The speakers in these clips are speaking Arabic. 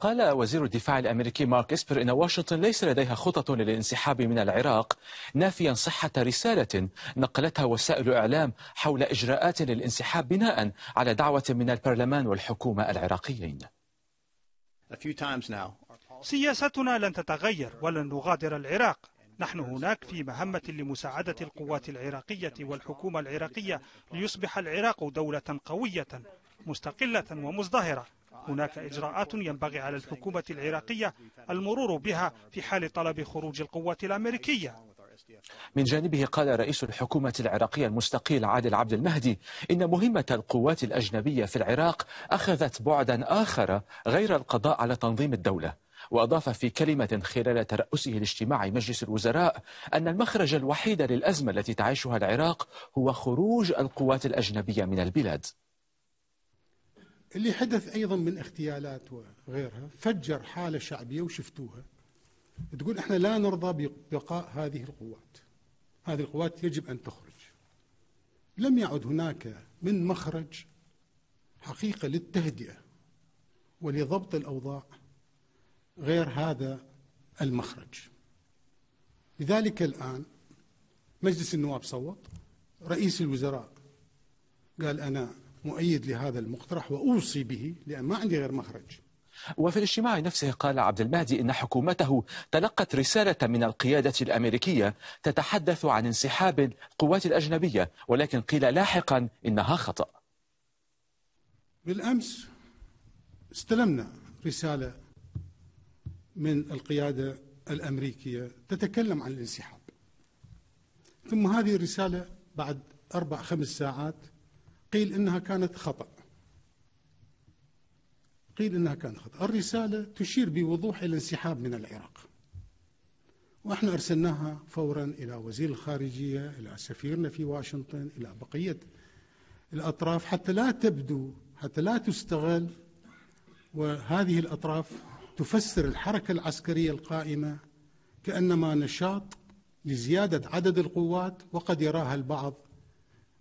قال وزير الدفاع الامريكي مارك اسبر ان واشنطن ليس لديها خطط للانسحاب من العراق نافيا صحه رساله نقلتها وسائل اعلام حول اجراءات للانسحاب بناء على دعوه من البرلمان والحكومه العراقيين. سياستنا لن تتغير ولن نغادر العراق نحن هناك في مهمة لمساعدة القوات العراقية والحكومة العراقية ليصبح العراق دولة قوية مستقلة ومزدهرة هناك إجراءات ينبغي على الحكومة العراقية المرور بها في حال طلب خروج القوات الأمريكية من جانبه قال رئيس الحكومة العراقية المستقيل عادل عبد المهدي إن مهمة القوات الأجنبية في العراق أخذت بعدا آخر غير القضاء على تنظيم الدولة وأضاف في كلمة خلال ترأسه لاجتماع مجلس الوزراء أن المخرج الوحيد للأزمة التي تعيشها العراق هو خروج القوات الأجنبية من البلاد اللي حدث أيضا من اغتيالات وغيرها فجر حالة شعبية وشفتوها تقول احنا لا نرضى ببقاء هذه القوات هذه القوات يجب أن تخرج لم يعد هناك من مخرج حقيقة للتهدئة ولضبط الأوضاع غير هذا المخرج لذلك الآن مجلس النواب صوت رئيس الوزراء قال أنا مؤيد لهذا المقترح واوصي به لان ما عندي غير مخرج. وفي الاجتماع نفسه قال عبد المهدي ان حكومته تلقت رساله من القياده الامريكيه تتحدث عن انسحاب القوات الاجنبيه ولكن قيل لاحقا انها خطا. بالامس استلمنا رساله من القياده الامريكيه تتكلم عن الانسحاب. ثم هذه الرساله بعد اربع خمس ساعات قيل انها كانت خطأ قيل انها كانت خطأ الرسالة تشير بوضوح الى الانسحاب من العراق واحنا ارسلناها فورا الى وزير الخارجية الى سفيرنا في واشنطن الى بقية الاطراف حتى لا تبدو حتى لا تستغل وهذه الاطراف تفسر الحركة العسكرية القائمة كأنما نشاط لزيادة عدد القوات وقد يراها البعض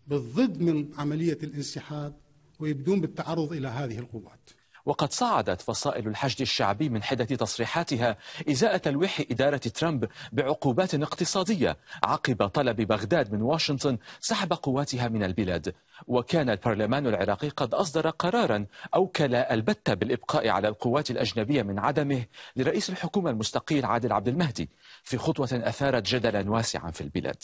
بالضد من عملية الانسحاب ويبدون بالتعرض إلى هذه القوات وقد صعدت فصائل الحشد الشعبي من حدة تصريحاتها إزاء تلويح إدارة ترامب بعقوبات اقتصادية عقب طلب بغداد من واشنطن سحب قواتها من البلاد وكان البرلمان العراقي قد أصدر قرارا أوكل البتة بالإبقاء على القوات الأجنبية من عدمه لرئيس الحكومة المستقيل عادل عبد المهدي في خطوة أثارت جدلا واسعا في البلاد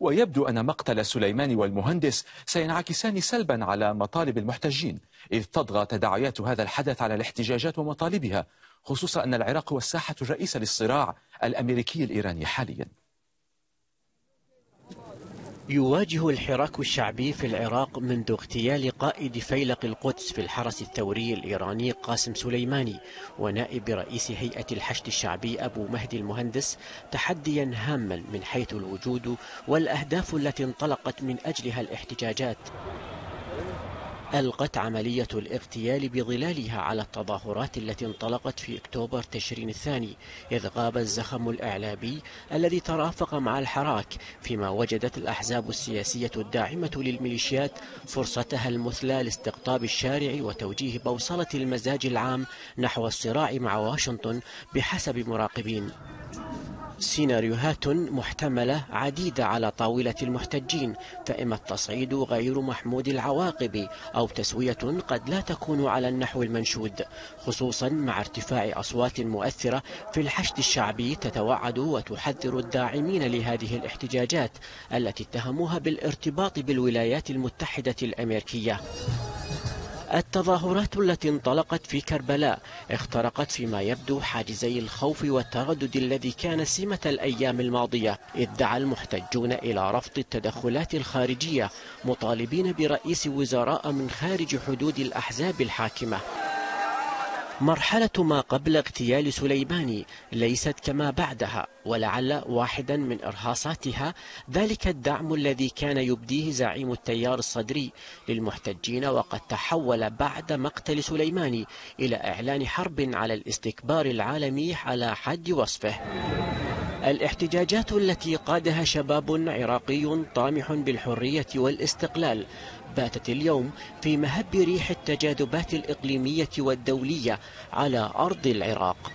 ويبدو أن مقتل سليمان والمهندس سينعكسان سلبا على مطالب المحتجين إذ تضغى تداعيات هذا الحدث على الاحتجاجات ومطالبها خصوصا أن العراق هو الساحة الرئيسة للصراع الأمريكي الإيراني حاليا يواجه الحراك الشعبي في العراق منذ اغتيال قائد فيلق القدس في الحرس الثوري الإيراني قاسم سليماني ونائب رئيس هيئة الحشد الشعبي أبو مهدي المهندس تحديا هاما من حيث الوجود والأهداف التي انطلقت من أجلها الاحتجاجات ألقت عملية الاغتيال بظلالها على التظاهرات التي انطلقت في أكتوبر تشرين الثاني إذ غاب الزخم الإعلامي الذي ترافق مع الحراك فيما وجدت الأحزاب السياسية الداعمة للميليشيات فرصتها المثلى لاستقطاب الشارع وتوجيه بوصلة المزاج العام نحو الصراع مع واشنطن بحسب مراقبين سيناريوهات محتملة عديدة على طاولة المحتجين فإما التصعيد غير محمود العواقب أو تسوية قد لا تكون على النحو المنشود خصوصا مع ارتفاع أصوات مؤثرة في الحشد الشعبي تتوعد وتحذر الداعمين لهذه الاحتجاجات التي اتهموها بالارتباط بالولايات المتحدة الأمريكية التظاهرات التي انطلقت في كربلاء اخترقت فيما يبدو حاجزي الخوف والتردد الذي كان سمة الأيام الماضية إذ دعا المحتجون إلى رفض التدخلات الخارجية مطالبين برئيس وزراء من خارج حدود الأحزاب الحاكمة مرحلة ما قبل اغتيال سليماني ليست كما بعدها ولعل واحدا من إرهاصاتها ذلك الدعم الذي كان يبديه زعيم التيار الصدري للمحتجين وقد تحول بعد مقتل سليماني إلى إعلان حرب على الاستكبار العالمي على حد وصفه الاحتجاجات التي قادها شباب عراقي طامح بالحرية والاستقلال باتت اليوم في مهب ريح التجاذبات الإقليمية والدولية على أرض العراق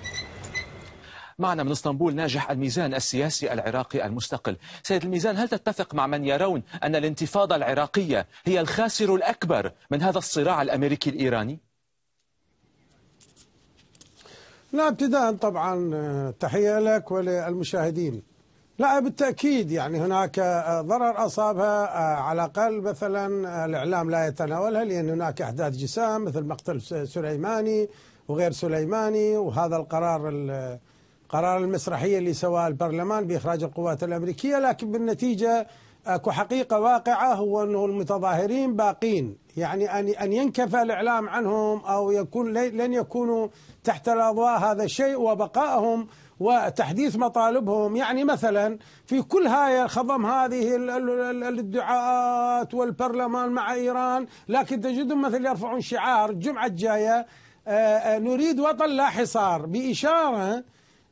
معنا من اسطنبول ناجح الميزان السياسي العراقي المستقل سيد الميزان هل تتفق مع من يرون أن الانتفاضة العراقية هي الخاسر الأكبر من هذا الصراع الأمريكي الإيراني؟ لا ابتداء طبعا آه، تحية لك وللمشاهدين لا بالتأكيد يعني هناك آه، ضرر أصابها آه، على الأقل مثلا الإعلام لا يتناولها لأن هناك أحداث جسام مثل مقتل سليماني وغير سليماني وهذا القرار قرار المسرحيه اللي سواه البرلمان باخراج القوات الامريكيه لكن بالنتيجه اكو حقيقه واقعه هو انه المتظاهرين باقين يعني ان ان ينكف الاعلام عنهم او يكون لن يكونوا تحت الاضواء هذا الشيء وبقائهم وتحديث مطالبهم يعني مثلا في كل هاي خضم هذه الادعاءات والبرلمان مع ايران لكن تجدهم مثل يرفعون شعار الجمعه الجايه آه، آه، نريد وطن لا حصار باشاره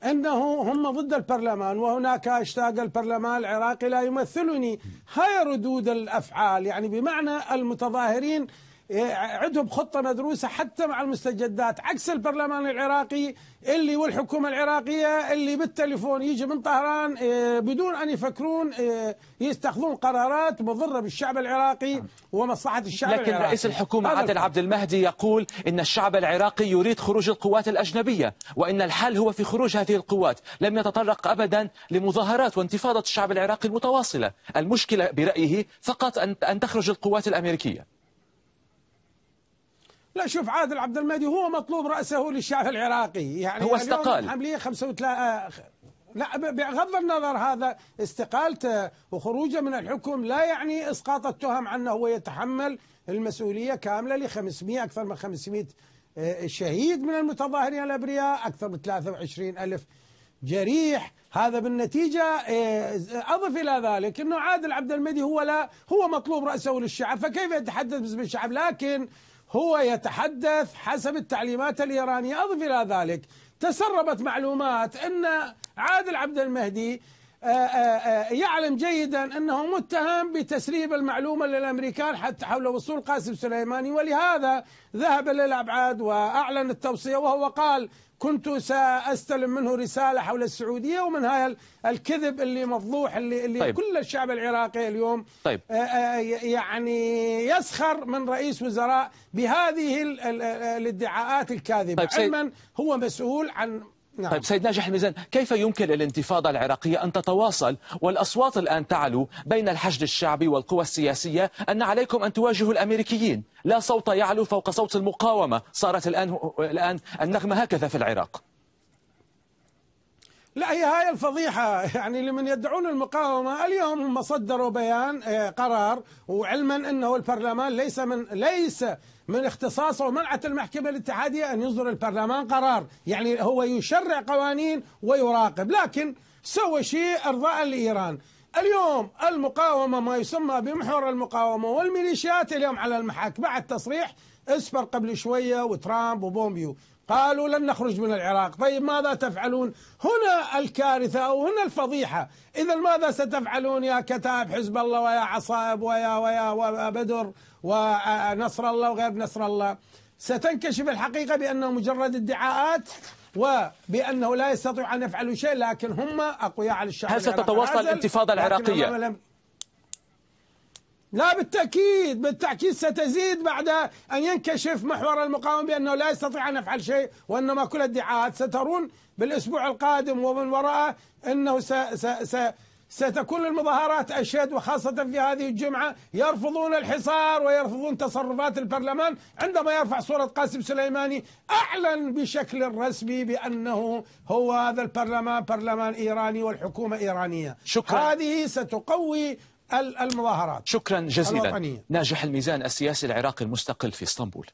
أنه هم ضد البرلمان وهناك أشتاق البرلمان العراقي لا يمثلني هاي ردود الأفعال يعني بمعنى المتظاهرين إيه، عندهم خطه مدروسه حتى مع المستجدات عكس البرلمان العراقي اللي والحكومه العراقيه اللي بالتليفون يجي من طهران إيه، بدون ان يفكرون إيه، يستخدمون قرارات مضره بالشعب العراقي ومصلحه الشعب لكن العراقي لكن رئيس الحكومه عادل عبد المهدي يقول ان الشعب العراقي يريد خروج القوات الاجنبيه وان الحل هو في خروج هذه القوات لم يتطرق ابدا لمظاهرات وانتفاضه الشعب العراقي المتواصله المشكله برايه فقط ان تخرج القوات الامريكيه لا شوف عادل عبد المهدي هو مطلوب رأسه للشعب العراقي يعني هو استقال عملية 35 لا بغض النظر هذا استقالته وخروجه من الحكم لا يعني اسقاط التهم عنه هو يتحمل المسؤوليه كامله ل 500 اكثر من 500 آه، شهيد من المتظاهرين الابرياء اكثر من 23 الف جريح هذا بالنتيجة آه، أضف إلى ذلك أنه عادل عبد المدي هو لا هو مطلوب رأسه للشعب فكيف يتحدث باسم الشعب لكن هو يتحدث حسب التعليمات الإيرانية أضف إلى ذلك تسربت معلومات أن عادل عبد المهدي آه، آه، آه، يعلم جيدا انه متهم بتسريب المعلومه للامريكان حتى حول وصول قاسم سليماني ولهذا ذهب للابعاد واعلن التوصيه وهو قال كنت ساستلم منه رساله حول السعوديه ومن هاي الكذب اللي مفضوح اللي, اللي طيب. كل الشعب العراقي اليوم طيب. يعني يسخر من رئيس وزراء بهذه الادعاءات الكاذبه طيب علما هو مسؤول عن نعم. طيب سيد ناجح الميزان كيف يمكن للانتفاضة العراقية أن تتواصل والأصوات الآن تعلو بين الحشد الشعبي والقوى السياسية أن عليكم أن تواجهوا الأمريكيين لا صوت يعلو فوق صوت المقاومة صارت الآن, الآن النغمة هكذا في العراق لا هي هاي الفضيحة يعني لمن يدعون المقاومة اليوم هم صدروا بيان آه، قرار وعلما أنه البرلمان ليس من ليس من اختصاصه ومنعت المحكمة الاتحادية أن يصدر البرلمان قرار يعني هو يشرع قوانين ويراقب لكن سوى شيء ارضاء لايران اليوم المقاومه ما يسمى بمحور المقاومه والميليشيات اليوم على المحك بعد تصريح اسبر قبل شويه وترامب وبومبيو قالوا لن نخرج من العراق طيب ماذا تفعلون هنا الكارثة أو هنا الفضيحة إذا ماذا ستفعلون يا كتاب حزب الله ويا عصائب ويا ويا وبدر ونصر الله وغير نصر الله ستنكشف الحقيقة بأنه مجرد ادعاءات وبأنه لا يستطيع أن يفعلوا شيء لكن هم أقوياء على الشعب هل ستتواصل الانتفاضة العراقية؟ لا بالتأكيد بالتأكيد ستزيد بعد أن ينكشف محور المقاومة بأنه لا يستطيع أن يفعل شيء وإنما كل الدعاءات سترون بالأسبوع القادم ومن وراءه أنه س س س ستكون المظاهرات أشد وخاصة في هذه الجمعة يرفضون الحصار ويرفضون تصرفات البرلمان عندما يرفع صورة قاسم سليماني أعلن بشكل رسمي بأنه هو هذا البرلمان برلمان إيراني والحكومة إيرانية شكرا هذه ستقوي المظاهرات شكرا جزيلا الوطنية. ناجح الميزان السياسي العراقي المستقل في اسطنبول